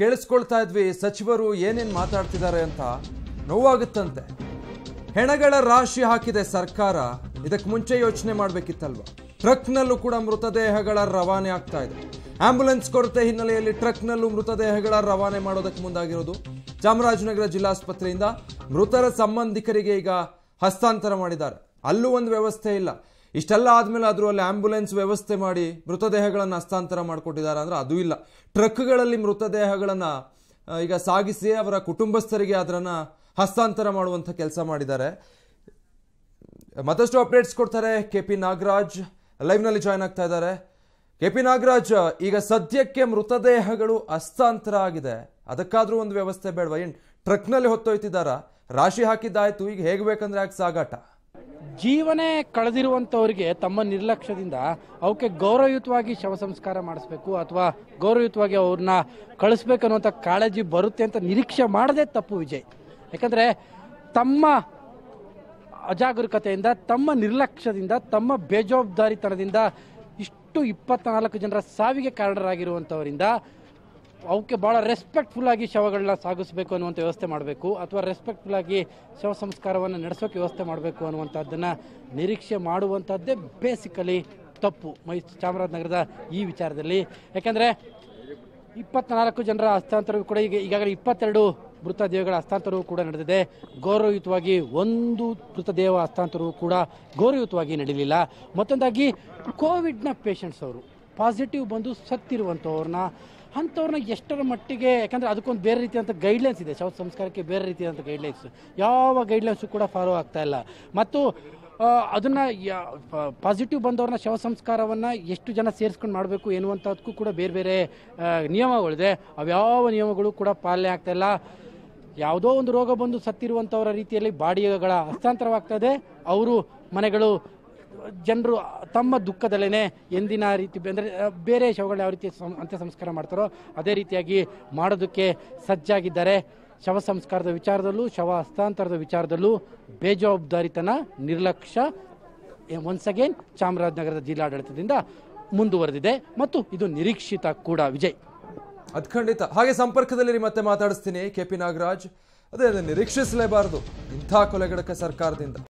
ಕೇಳಿಸ್ಕೊಳ್ತಾ ಇದ್ವಿ ಸಚಿವರು ಏನೇನು ಮಾತಾಡ್ತಿದ್ದಾರೆ ಅಂತ ನೋವಾಗುತ್ತಂತೆ ಹೆಣಗಳ ರಾಶಿ ಹಾಕಿದೆ ಸರ್ಕಾರ ಇದಕ್ಕೆ ಮುಂಚೆ ಯೋಚನೆ ಮಾಡಬೇಕಿತ್ತಲ್ವ ಟ್ರಕ್ನಲ್ಲೂ ಕೂಡ ಮೃತದೇಹಗಳ ರವಾನೆ ಆಗ್ತಾ ಇದೆ ಆಂಬುಲೆನ್ಸ್ ಕೊರತೆ ಹಿನ್ನೆಲೆಯಲ್ಲಿ ಟ್ರಕ್ನಲ್ಲೂ ಮೃತದೇಹಗಳ ರವಾನೆ ಮಾಡೋದಕ್ಕೆ ಮುಂದಾಗಿರೋದು ಚಾಮರಾಜನಗರ ಜಿಲ್ಲಾಸ್ಪತ್ರೆಯಿಂದ ಮೃತರ ಸಂಬಂಧಿಕರಿಗೆ ಈಗ ಹಸ್ತಾಂತರ ಮಾಡಿದ್ದಾರೆ ಅಲ್ಲೂ ಒಂದು ವ್ಯವಸ್ಥೆ ಇಲ್ಲ ಇಷ್ಟೆಲ್ಲ ಆದಮೇಲೆ ಆದರೂ ಅಲ್ಲಿ ವ್ಯವಸ್ಥೆ ಮಾಡಿ ಮೃತದೇಹಗಳನ್ನು ಹಸ್ತಾಂತರ ಮಾಡಿಕೊಟ್ಟಿದ್ದಾರೆ ಅಂದರೆ ಅದು ಇಲ್ಲ ಟ್ರಕ್ಗಳಲ್ಲಿ ಮೃತದೇಹಗಳನ್ನು ಈಗ ಸಾಗಿಸಿ ಅವರ ಕುಟುಂಬಸ್ಥರಿಗೆ ಅದರನ್ನು ಹಸ್ತಾಂತರ ಮಾಡುವಂಥ ಕೆಲಸ ಮಾಡಿದ್ದಾರೆ ಮತ್ತಷ್ಟು ಅಪ್ಡೇಟ್ಸ್ ಕೊಡ್ತಾರೆ ಕೆ ಪಿ ನಾಗರಾಜ್ ಲೈವ್ನಲ್ಲಿ ಜಾಯ್ನ್ ಆಗ್ತಾ ಇದ್ದಾರೆ ಕೆ ಪಿ ನಾಗರಾಜ್ ಈಗ ಸದ್ಯಕ್ಕೆ ಮೃತದೇಹಗಳು ಹಸ್ತಾಂತರ ಆಗಿದೆ ಅದಕ್ಕಾದರೂ ಒಂದು ವ್ಯವಸ್ಥೆ ಬೇಡವಾ ಏನು ಟ್ರಕ್ನಲ್ಲಿ ಹೊತ್ತೊಯ್ತಿದ್ದಾರಾ ರಾಶಿ ಹಾಕಿದ್ದಾಯ್ತು ಈಗ ಹೇಗೆ ಬೇಕಂದ್ರೆ ಯಾಕೆ ಸಾಗಾಟ ಜೀವನೇ ಕಳೆದಿರುವಂತವರಿಗೆ ತಮ್ಮ ನಿರ್ಲಕ್ಷ್ಯದಿಂದ ಅವಕ್ಕೆ ಗೌರವಯುತವಾಗಿ ಶವ ಸಂಸ್ಕಾರ ಮಾಡಿಸ್ಬೇಕು ಅಥವಾ ಗೌರವಯುತವಾಗಿ ಅವ್ರನ್ನ ಕಳಿಸ್ಬೇಕು ಕಾಳಜಿ ಬರುತ್ತೆ ಅಂತ ನಿರೀಕ್ಷೆ ಮಾಡದೇ ತಪ್ಪು ವಿಜಯ್ ಯಾಕಂದ್ರೆ ತಮ್ಮ ಅಜಾಗರೂಕತೆಯಿಂದ ತಮ್ಮ ನಿರ್ಲಕ್ಷ್ಯದಿಂದ ತಮ್ಮ ಬೇಜವಾಬ್ದಾರಿತನದಿಂದ ಇಷ್ಟು ಇಪ್ಪತ್ನಾಲ್ಕು ಜನರ ಸಾವಿಗೆ ಕಾರಣರಾಗಿರುವಂಥವರಿಂದ ಅವಕ್ಕೆ ಭಾಳ ರೆಸ್ಪೆಕ್ಟ್ಫುಲ್ ಆಗಿ ಶವಗಳನ್ನ ಸಾಗಿಸಬೇಕು ಅನ್ನುವಂಥ ವ್ಯವಸ್ಥೆ ಮಾಡಬೇಕು ಅಥವಾ ರೆಸ್ಪೆಕ್ಟ್ಫುಲ್ ಆಗಿ ಶವ ಸಂಸ್ಕಾರವನ್ನು ನಡೆಸೋಕೆ ವ್ಯವಸ್ಥೆ ಮಾಡಬೇಕು ಅನ್ನುವಂಥದ್ದನ್ನು ನಿರೀಕ್ಷೆ ಮಾಡುವಂಥದ್ದೇ ಬೇಸಿಕಲಿ ತಪ್ಪು ಮೈ ಚಾಮರಾಜನಗರದ ಈ ವಿಚಾರದಲ್ಲಿ ಯಾಕೆಂದರೆ ಇಪ್ಪತ್ನಾಲ್ಕು ಜನರ ಹಸ್ತಾಂತರವೂ ಕೂಡ ಈಗ ಈಗಾಗಲೇ ಇಪ್ಪತ್ತೆರಡು ಮೃತದೇಹಗಳ ಹಸ್ತಾಂತರವೂ ಕೂಡ ನಡೆದಿದೆ ಗೌರವಯುತವಾಗಿ ಒಂದು ಮೃತದೇಹ ಹಸ್ತಾಂತರವೂ ಕೂಡ ಗೌರವಯುತವಾಗಿ ನಡೆಯಲಿಲ್ಲ ಮತ್ತೊಂದಾಗಿ ಕೋವಿಡ್ನ ಪೇಷಂಟ್ಸ್ ಅವರು ಪಾಸಿಟಿವ್ ಬಂದು ಸತ್ತಿರುವಂಥವ್ರನ್ನ ಅಂಥವ್ರನ್ನ ಎಷ್ಟರ ಮಟ್ಟಿಗೆ ಯಾಕಂದರೆ ಅದಕ್ಕೊಂದು ಬೇರೆ ರೀತಿಯಾದಂಥ ಗೈಡ್ಲೈನ್ಸ್ ಇದೆ ಶವ ಸಂಸ್ಕಾರಕ್ಕೆ ಬೇರೆ ರೀತಿಯಾದಂಥ ಗೈಡ್ಲೈನ್ಸ್ ಯಾವ ಗೈಡ್ಲೈನ್ಸು ಕೂಡ ಫಾಲೋ ಆಗ್ತಾ ಇಲ್ಲ ಮತ್ತು ಅದನ್ನು ಪಾಸಿಟಿವ್ ಬಂದವ್ರನ್ನ ಶವ ಸಂಸ್ಕಾರವನ್ನು ಎಷ್ಟು ಜನ ಸೇರಿಸ್ಕೊಂಡು ಮಾಡಬೇಕು ಎನ್ನುವಂಥದ್ದಕ್ಕೂ ಕೂಡ ಬೇರೆ ಬೇರೆ ನಿಯಮಗಳಿದೆ ಅವ್ಯಾವ ನಿಯಮಗಳು ಕೂಡ ಪಾಲನೆ ಆಗ್ತಾಯಿಲ್ಲ ಯಾವುದೋ ಒಂದು ರೋಗ ಬಂದು ಸತ್ತಿರುವಂಥವರ ರೀತಿಯಲ್ಲಿ ಬಾಡಿಗಳ ಹಸ್ತಾಂತರವಾಗ್ತದೆ ಅವರು ಮನೆಗಳು ಜನರು ತಮ್ಮ ದುಃಖದಲ್ಲೇ ಎಂದಿನ ರೀತಿ ಅಂದರೆ ಬೇರೆ ಶವಗಳು ಯಾವ ರೀತಿ ಅಂತ್ಯ ಸಂಸ್ಕಾರ ಮಾಡ್ತಾರೋ ಅದೇ ರೀತಿಯಾಗಿ ಮಾಡೋದಕ್ಕೆ ಸಜ್ಜಾಗಿದ್ದಾರೆ ಶವ ಸಂಸ್ಕಾರದ ವಿಚಾರದಲ್ಲೂ ಶವ ಹಸ್ತಾಂತರದ ವಿಚಾರದಲ್ಲೂ ಬೇಜವಾಬ್ದಾರಿತನ ನಿರ್ಲಕ್ಷ್ಯ ಒನ್ಸ್ ಅಗೇನ್ ಚಾಮರಾಜನಗರದ ಜಿಲ್ಲಾಡಳಿತದಿಂದ ಮುಂದುವರೆದಿದೆ ಮತ್ತು ಇದು ನಿರೀಕ್ಷಿತ ಕೂಡ ವಿಜಯ್ ಅದ್ ಖಂಡಿತ ಹಾಗೆ ಸಂಪರ್ಕದಲ್ಲಿ ಮತ್ತೆ ಮಾತಾಡಿಸ್ತೀನಿ ಕೆ ಪಿ ನಾಗರಾಜ್ ಅದೇ ನಿರೀಕ್ಷಿಸಲೇಬಾರದು ಇಂಥ ಕೊಲೆಗಡಕ ಸರ್ಕಾರದಿಂದ